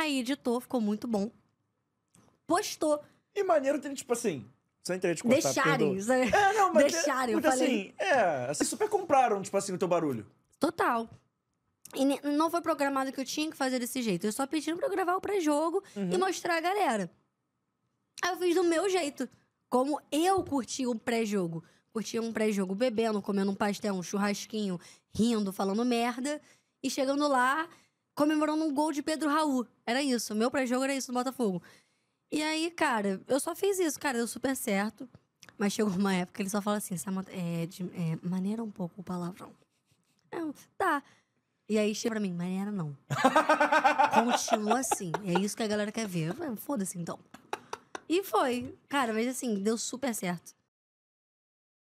Aí editou, ficou muito bom. Postou. E maneiro tem, tipo assim, sem querer te cortar, Deixarem. Né? É, não, mas é, Deixarem, eu falei. assim, é, assim, super compraram, tipo assim, o teu barulho. Total. E não foi programado que eu tinha que fazer desse jeito. Eu só pediram pra eu gravar o pré-jogo uhum. e mostrar a galera. Aí eu fiz do meu jeito. Como eu curti o pré-jogo. Curtia um pré-jogo bebendo, comendo um pastel, um churrasquinho, rindo, falando merda. E chegando lá, comemorando um gol de Pedro Raul. Era isso. Meu pré-jogo era isso do Botafogo. E aí, cara, eu só fiz isso, cara, deu super certo. Mas chegou uma época que ele só fala assim, Samanta, é, de, é, maneira um pouco o palavrão. Eu, tá. E aí chega pra mim, maneira não. Continua assim. É isso que a galera quer ver. Foda-se então. E foi. Cara, mas assim, deu super certo.